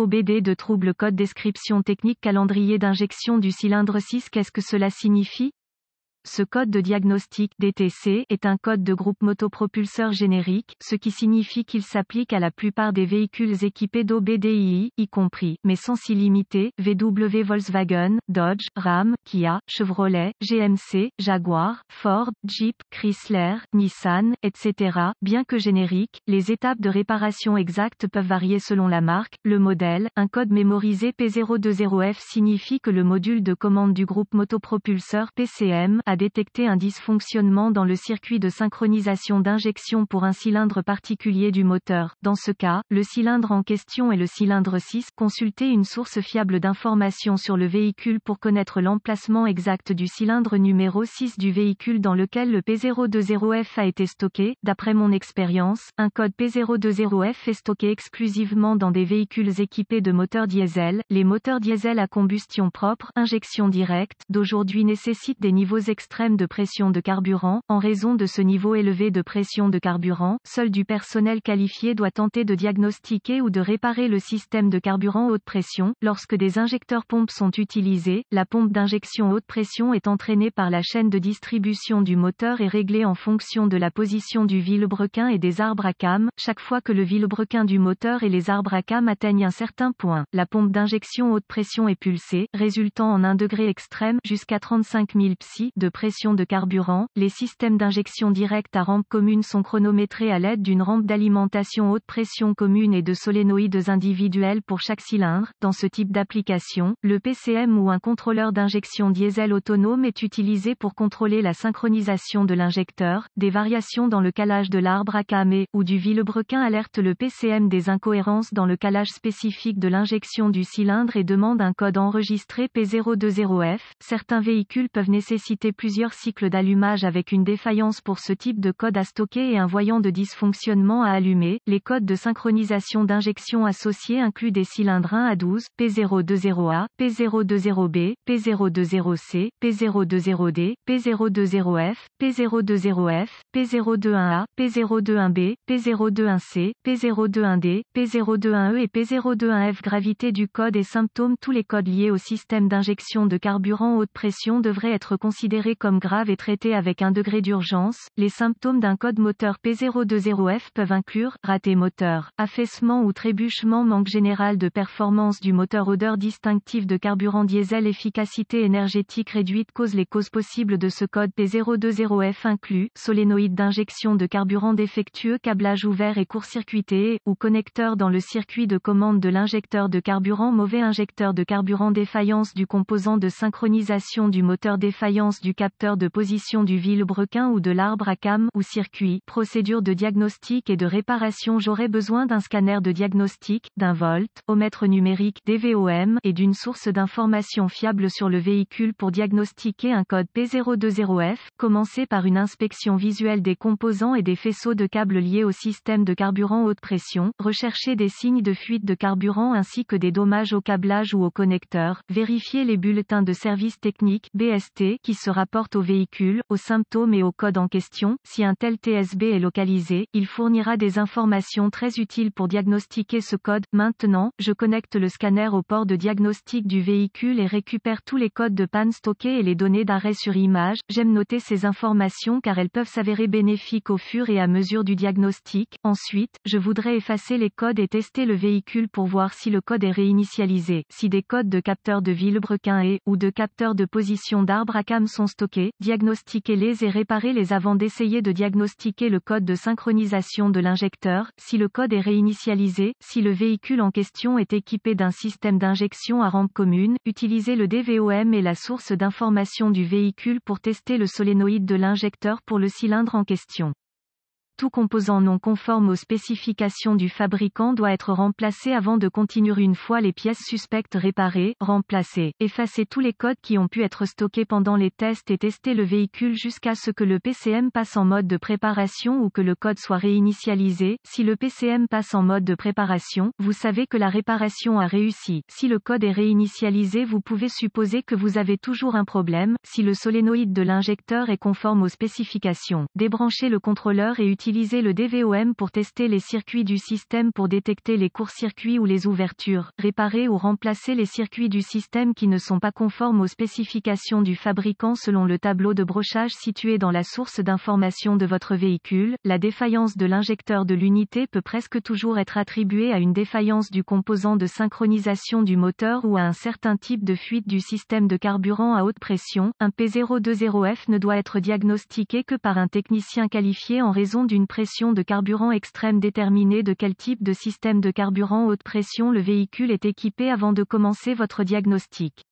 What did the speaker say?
OBD de trouble code description technique calendrier d'injection du cylindre 6 Qu'est-ce que cela signifie ce code de diagnostic DTC est un code de groupe motopropulseur générique, ce qui signifie qu'il s'applique à la plupart des véhicules équipés d'OBDI, y compris, mais sans s'y limiter, VW Volkswagen, Dodge, Ram, Kia, Chevrolet, GMC, Jaguar, Ford, Jeep, Chrysler, Nissan, etc. Bien que générique, les étapes de réparation exactes peuvent varier selon la marque, le modèle, un code mémorisé P020F signifie que le module de commande du groupe motopropulseur PCM a détecter un dysfonctionnement dans le circuit de synchronisation d'injection pour un cylindre particulier du moteur. Dans ce cas, le cylindre en question est le cylindre 6. Consultez une source fiable d'informations sur le véhicule pour connaître l'emplacement exact du cylindre numéro 6 du véhicule dans lequel le P020F a été stocké. D'après mon expérience, un code P020F est stocké exclusivement dans des véhicules équipés de moteurs diesel. Les moteurs diesel à combustion propre, injection directe, d'aujourd'hui nécessitent des niveaux extrême de pression de carburant. En raison de ce niveau élevé de pression de carburant, seul du personnel qualifié doit tenter de diagnostiquer ou de réparer le système de carburant haute pression. Lorsque des injecteurs pompes sont utilisés, la pompe d'injection haute pression est entraînée par la chaîne de distribution du moteur et réglée en fonction de la position du vilebrequin et des arbres à cam. Chaque fois que le vilebrequin du moteur et les arbres à cam atteignent un certain point, la pompe d'injection haute pression est pulsée, résultant en un degré extrême jusqu'à 35 000 psi de pression de carburant, les systèmes d'injection directe à rampe commune sont chronométrés à l'aide d'une rampe d'alimentation haute pression commune et de solénoïdes individuels pour chaque cylindre. Dans ce type d'application, le PCM ou un contrôleur d'injection diesel autonome est utilisé pour contrôler la synchronisation de l'injecteur, des variations dans le calage de l'arbre à camé ou du vilebrequin alertent le PCM des incohérences dans le calage spécifique de l'injection du cylindre et demandent un code enregistré P020F. Certains véhicules peuvent nécessiter plusieurs cycles d'allumage avec une défaillance pour ce type de code à stocker et un voyant de dysfonctionnement à allumer. Les codes de synchronisation d'injection associés incluent des cylindres 1 à 12, P020A, P020B, P020C, P020D, P020F, P020F, P021A, P021B, P021C, P021D, P021E et P021F. Gravité du code et symptômes Tous les codes liés au système d'injection de carburant haute pression devraient être considérés comme grave et traité avec un degré d'urgence. Les symptômes d'un code moteur P020F peuvent inclure raté moteur, affaissement ou trébuchement, manque général de performance du moteur, odeur distinctive de carburant diesel, efficacité énergétique réduite. Cause les causes possibles de ce code P020F incluent solénoïde d'injection de carburant défectueux, câblage ouvert et court-circuité ou connecteur dans le circuit de commande de l'injecteur de carburant, mauvais injecteur de carburant, défaillance du composant de synchronisation du moteur, défaillance du capteur de position du vilebrequin ou de l'arbre à cam ou circuit, procédure de diagnostic et de réparation J'aurai besoin d'un scanner de diagnostic, d'un volt, mètre numérique, DVOM, et d'une source d'information fiable sur le véhicule pour diagnostiquer un code P020F, commencer par une inspection visuelle des composants et des faisceaux de câbles liés au système de carburant haute pression, rechercher des signes de fuite de carburant ainsi que des dommages au câblage ou au connecteur, vérifier les bulletins de service technique, BST, qui sera porte au véhicule, aux symptômes et au code en question. Si un tel TSB est localisé, il fournira des informations très utiles pour diagnostiquer ce code. Maintenant, je connecte le scanner au port de diagnostic du véhicule et récupère tous les codes de panne stockés et les données d'arrêt sur image. J'aime noter ces informations car elles peuvent s'avérer bénéfiques au fur et à mesure du diagnostic. Ensuite, je voudrais effacer les codes et tester le véhicule pour voir si le code est réinitialisé. Si des codes de capteur de brequin et ou de capteurs de position d'arbre à cam sont stocker, diagnostiquer-les et réparer-les avant d'essayer de diagnostiquer le code de synchronisation de l'injecteur, si le code est réinitialisé, si le véhicule en question est équipé d'un système d'injection à rampe commune, utilisez le DVOM et la source d'information du véhicule pour tester le solénoïde de l'injecteur pour le cylindre en question. Tout composant non conforme aux spécifications du fabricant doit être remplacé avant de continuer une fois les pièces suspectes réparées, remplacées. Effacer tous les codes qui ont pu être stockés pendant les tests et tester le véhicule jusqu'à ce que le PCM passe en mode de préparation ou que le code soit réinitialisé. Si le PCM passe en mode de préparation, vous savez que la réparation a réussi. Si le code est réinitialisé, vous pouvez supposer que vous avez toujours un problème. Si le solénoïde de l'injecteur est conforme aux spécifications, débranchez le contrôleur et utilisez Utilisez le DVOM pour tester les circuits du système pour détecter les courts-circuits ou les ouvertures, réparer ou remplacer les circuits du système qui ne sont pas conformes aux spécifications du fabricant selon le tableau de brochage situé dans la source d'information de votre véhicule. La défaillance de l'injecteur de l'unité peut presque toujours être attribuée à une défaillance du composant de synchronisation du moteur ou à un certain type de fuite du système de carburant à haute pression. Un P020F ne doit être diagnostiqué que par un technicien qualifié en raison d'une une pression de carburant extrême déterminée de quel type de système de carburant haute pression le véhicule est équipé avant de commencer votre diagnostic.